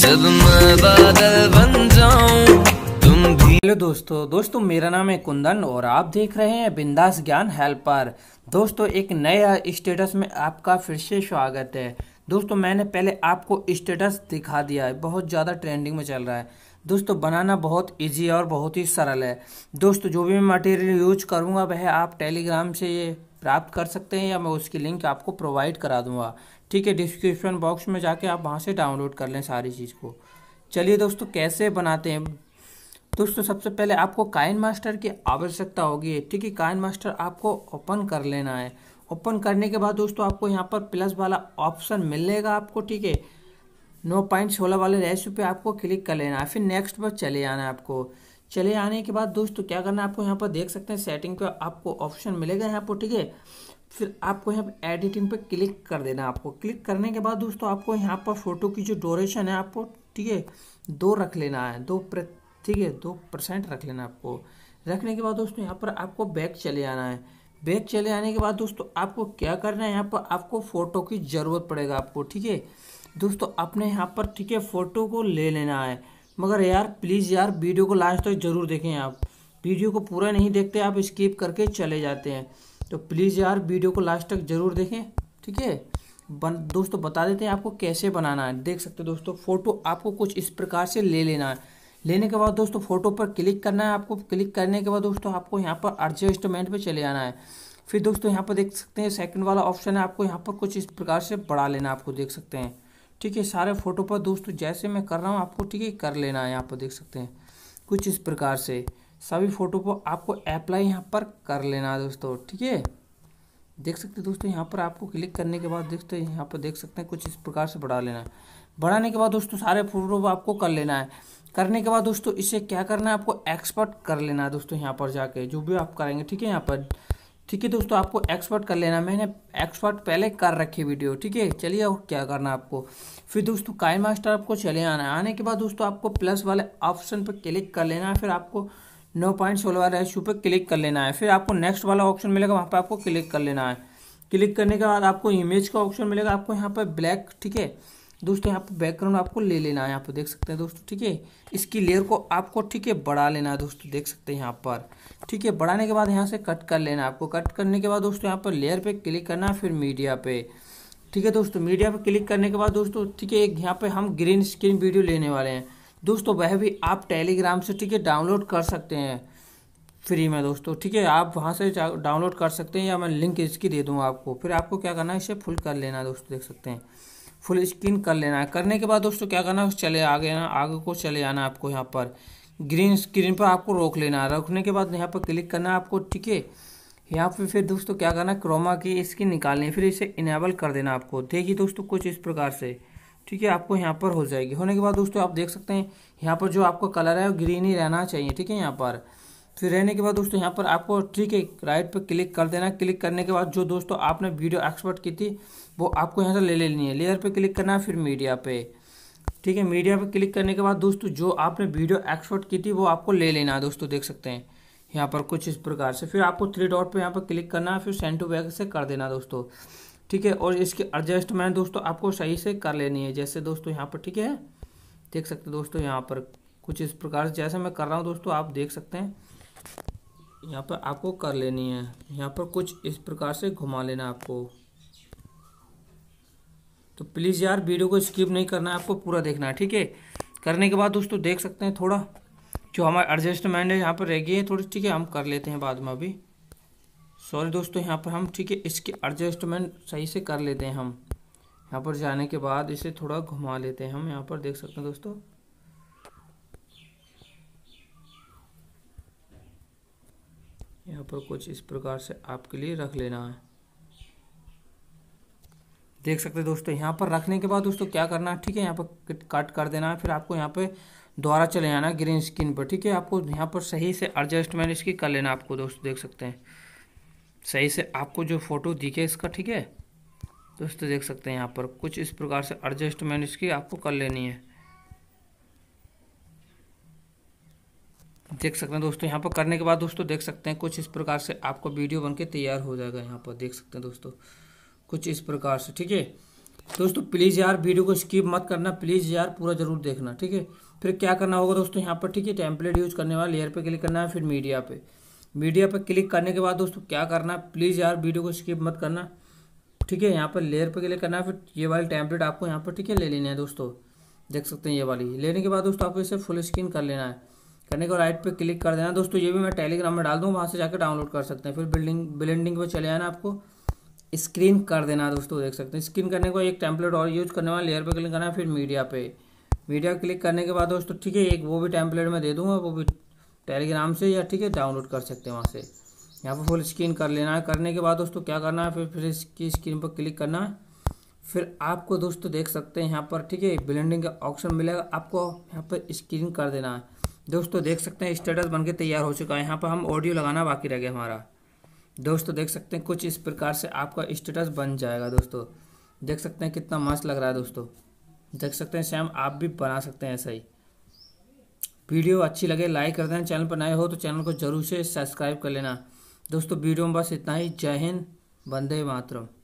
जब मैं बादल बन जाऊं तुम भी हेलो दोस्तों दोस्तों मेरा नाम है कुंदन और आप देख रहे हैं बिंदास ज्ञान हेल्पर दोस्तों एक नया स्टेटस में आपका फिर से स्वागत है दोस्तों मैंने पहले आपको स्टेटस दिखा दिया है बहुत ज़्यादा ट्रेंडिंग में चल रहा है दोस्तों बनाना बहुत इजी और बहुत ही सरल है दोस्तों जो भी मैं मटेरियल यूज करूँगा वह आप टेलीग्राम से ये प्राप्त कर सकते हैं या मैं उसकी लिंक आपको प्रोवाइड करा दूँगा ठीक है डिस्क्रिप्शन बॉक्स में जाके आप वहाँ से डाउनलोड कर लें सारी चीज़ को चलिए दोस्तों कैसे बनाते हैं दोस्तों सबसे पहले आपको काइन मास्टर की आवश्यकता होगी ठीक है काइन मास्टर आपको ओपन कर लेना है ओपन करने के बाद दोस्तों आपको यहाँ पर प्लस वाला ऑप्शन मिलेगा आपको ठीक है नौ पॉइंट सोलह वाले रेशो पे आपको क्लिक कर लेना है फिर नेक्स्ट पर चले आना है आपको चले आने के बाद दोस्तों क्या करना है आपको यहाँ पर देख सकते हैं सेटिंग पे आपको ऑप्शन मिलेगा यहाँ पर ठीक है फिर आपको यहाँ पर एडिटिंग पर क्लिक कर देना है आपको क्लिक करने के बाद दोस्तों आपको यहाँ पर फ़ोटो की जो डोरेशन है आपको ठीक है दो रख लेना है दो ठीक है दो परसेंट रख लेना आपको रखने के बाद दोस्तों यहाँ पर आपको बैक चले आना है बैक चले आने के बाद दोस्तों आपको क्या करना है यहाँ पर आपको फ़ोटो की ज़रूरत पड़ेगा आपको ठीक है दोस्तों अपने यहाँ पर ठीक है फ़ोटो को ले लेना है मगर यार प्लीज़ यार वीडियो को लास्ट तक तो ज़रूर देखें आप वीडियो को पूरा नहीं देखते आप स्किप करके चले जाते हैं तो प्लीज़ यार वीडियो को लास्ट तक ज़रूर देखें ठीक है बन दोस्तों बता देते हैं आपको कैसे बनाना है देख सकते हो दोस्तों फ़ोटो आपको कुछ इस प्रकार से ले लेना है लेने के बाद दोस्तों फ़ोटो पर क्लिक करना है आपको क्लिक करने के बाद दोस्तों आपको यहाँ पर एडजस्टमेंट पर चले आना है फिर दोस्तों यहाँ पर देख सकते हैं सेकंड वाला ऑप्शन है आपको यहाँ पर कुछ इस प्रकार से बढ़ा लेना आपको देख सकते हैं ठीक है सारे फ़ोटो पर दोस्तों जैसे मैं कर रहा हूँ आपको ठीक है कर लेना है यहाँ पर देख सकते हैं कुछ इस प्रकार से सभी फ़ोटो को आपको अप्लाई यहाँ पर कर लेना है दोस्तों ठीक है देख सकते हैं दोस्तों यहाँ पर आपको क्लिक करने के बाद देखते हैं यहाँ पर देख सकते हैं कुछ इस प्रकार से बढ़ा लेना है बढ़ाने के बाद दोस्तों सारे फोटो आपको कर लेना है करने के बाद दोस्तों इसे क्या करना है आपको एक्सपर्ट कर लेना है दोस्तों यहाँ पर जाके जो भी आप करेंगे ठीक है यहाँ पर ठीक है दोस्तों आपको एक्सपर्ट कर लेना मैंने एक्सपर्ट पहले कर रखी वीडियो ठीक है चलिए और क्या करना है आपको फिर दोस्तों काइन मास्टर आपको चले आना है आने के बाद दोस्तों आपको प्लस वाले ऑप्शन पर क्लिक कर लेना है फिर आपको नौ पॉइंट सोलह वाला इशू पर क्लिक कर लेना है फिर आपको नेक्स्ट वाला ऑप्शन मिलेगा वहाँ पर आपको क्लिक कर लेना है क्लिक करने के बाद आपको इमेज का ऑप्शन मिलेगा आपको यहाँ पर ब्लैक ठीक है दोस्तों यहाँ पर बैकग्राउंड आपको ले लेना है यहाँ पर देख सकते हैं दोस्तों ठीक है इसकी लेयर को आपको ठीक है बढ़ा लेना है दोस्तों देख सकते हैं यहाँ पर ठीक है बढ़ाने के बाद यहाँ से कट कर लेना है आपको कट करने के बाद दोस्तों यहाँ पर लेयर पे क्लिक करना है फिर मीडिया पे ठीक है दोस्तों मीडिया पर क्लिक करने के बाद दोस्तों ठीक है यहाँ पर हम ग्रीन स्क्रीन वीडियो लेने वाले हैं दोस्तों वह भी आप टेलीग्राम से ठीक है डाउनलोड कर सकते हैं फ्री में दोस्तों ठीक है आप वहाँ से डाउनलोड कर सकते हैं या मैं लिंक इसकी दे दूँगा आपको फिर आपको क्या करना है इसे फुल कर लेना है दोस्तों देख सकते हैं फुल स्क्रीन कर लेना है करने के बाद दोस्तों क्या करना है चले आगे ना आगे को चले आना आपको यहाँ पर ग्रीन स्क्रीन पर आपको रोक लेना है रोकने के बाद यहाँ पर क्लिक करना है आपको ठीक है यहाँ पे फिर दोस्तों क्या करना है क्रोमा की स्क्रीन निकालनी है फिर इसे इनेबल कर देना आपको देखिए दोस्तों कुछ इस प्रकार से ठीक है आपको यहाँ पर हो जाएगी होने के बाद दोस्तों आप देख सकते हैं यहाँ पर जो आपका कलर है वो ग्रीन ही रहना चाहिए ठीक है यहाँ पर फिर रहने के बाद दोस्तों यहाँ पर आपको ठीक है राइट पर क्लिक कर देना क्लिक करने के बाद जो दोस्तों आपने वीडियो एक्सपर्ट की थी वो आपको यहाँ से ले लेनी है लेयर पर क्लिक करना है फिर मीडिया पर ठीक है मीडिया पर क्लिक करने के बाद दोस्तों जो आपने वीडियो एक्सपर्ट की थी वो आपको ले लेना है दोस्तों देख सकते हैं यहाँ पर कुछ इस प्रकार से फिर आपको थ्री डॉट पर यहाँ पर क्लिक करना है फिर सेंड टू बैग से कर देना दोस्तों ठीक है और इसकी एडजस्टमेंट दोस्तों आपको सही से कर लेनी है जैसे दोस्तों यहाँ पर ठीक है देख सकते दोस्तों यहाँ पर कुछ इस प्रकार से जैसे मैं कर रहा हूँ दोस्तों आप देख सकते हैं यहाँ पर आपको कर लेनी है यहाँ पर कुछ इस प्रकार से घुमा लेना आपको तो प्लीज़ यार वीडियो को स्किप नहीं करना है आपको पूरा देखना है ठीक है करने के बाद दोस्तों देख सकते हैं थोड़ा जो हमारा एडजस्टमेंट है यहाँ पर रह गई है थोड़ी ठीक है हम कर लेते हैं बाद में अभी सॉरी दोस्तों यहाँ पर हम ठीक है इसके एडजस्टमेंट सही से कर लेते हैं हम यहाँ पर जाने के बाद इसे थोड़ा घुमा लेते हैं हम यहाँ पर देख सकते हैं दोस्तों यहाँ पर कुछ इस प्रकार से आपके लिए रख लेना है देख सकते हैं दोस्तों यहाँ पर रखने के बाद दोस्तों क्या करना है ठीक है यहाँ पर कट कर देना है फिर आपको यहाँ पे दोबारा चले जाना ग्रीन स्क्रीन पर ठीक है आपको यहाँ पर सही से एडजस्टमेंट इसकी कर लेना आपको दोस्तों देख सकते हैं सही से आपको जो फ़ोटो दिखे इसका ठीक है दोस्तों देख सकते हैं यहाँ पर कुछ इस प्रकार से एडजस्टमेंट इसकी आपको कर लेनी है देख सकते हैं दोस्तों यहाँ पर करने के बाद दोस्तों देख सकते हैं कुछ इस प्रकार से आपको वीडियो बनके तैयार हो जाएगा यहाँ पर देख सकते हैं दोस्तों कुछ इस प्रकार से ठीक है दोस्तों प्लीज़ यार वीडियो को स्किप मत करना प्लीज़ यार पूरा जरूर देखना ठीक है फिर क्या करना होगा दोस्तों यहाँ पर ठीक है टेम्पलेट यूज करने वाला लेयर पे क्लिक करना है फिर मीडिया पर मीडिया पर क्लिक करने के बाद दोस्तों क्या करना है प्लीज़ यार वीडियो को स्किप मत करना ठीक है यहाँ पर लेयर पर क्लिक करना है फिर ये वाली टैंपलेट आपको यहाँ पर ठीक है ले लेना है दोस्तों देख सकते हैं ये वाली लेने के बाद दोस्तों आपको इसे फुल स्क्रीन कर लेना है करने के बाद राइट पर क्लिक कर देना दोस्तों ये भी मैं टेलीग्राम में डाल दूँ वहाँ से जाकर डाउनलोड कर सकते हैं फिर बिल्डिंग बिल्डिंग पर चले आना आपको स्क्रीन कर देना दोस्तों देख सकते हैं स्क्रीन करने के बाद एक टैंपलेट और यूज करने वाला लेयर पर क्लिक करना है फिर मीडिया पर मीडिया क्लिक करने के बाद दोस्तों ठीक है एक वो भी टैंपलेट मैं दे दूँगा वो भी टेलीग्राम से या ठीक है डाउनलोड कर सकते हैं वहाँ से यहाँ पर फुल स्क्रीन कर लेना है करने के बाद दोस्तों क्या करना है फिर फिर इसकी स्क्रीन पर क्लिक करना है फिर आपको दोस्तों देख सकते हैं यहाँ पर ठीक है ब्लेंडिंग का ऑप्शन मिलेगा आपको यहाँ पर स्क्रीन कर देना है दोस्तों देख सकते हैं स्टेटस बनके तैयार हो चुका है यहाँ पर हम ऑडियो लगाना बाकी रह गया हमारा दोस्तों देख सकते हैं कुछ इस प्रकार से आपका स्टेटस बन जाएगा दोस्तों देख सकते हैं कितना मस्त लग रहा है दोस्तों देख सकते हैं स्वयं आप भी बना सकते हैं ऐसा ही वीडियो अच्छी लगे लाइक कर देना चैनल पर नए हो तो चैनल को जरूर से सब्सक्राइब कर लेना दोस्तों वीडियो में बस इतना ही जय हिंद वंदे मातरम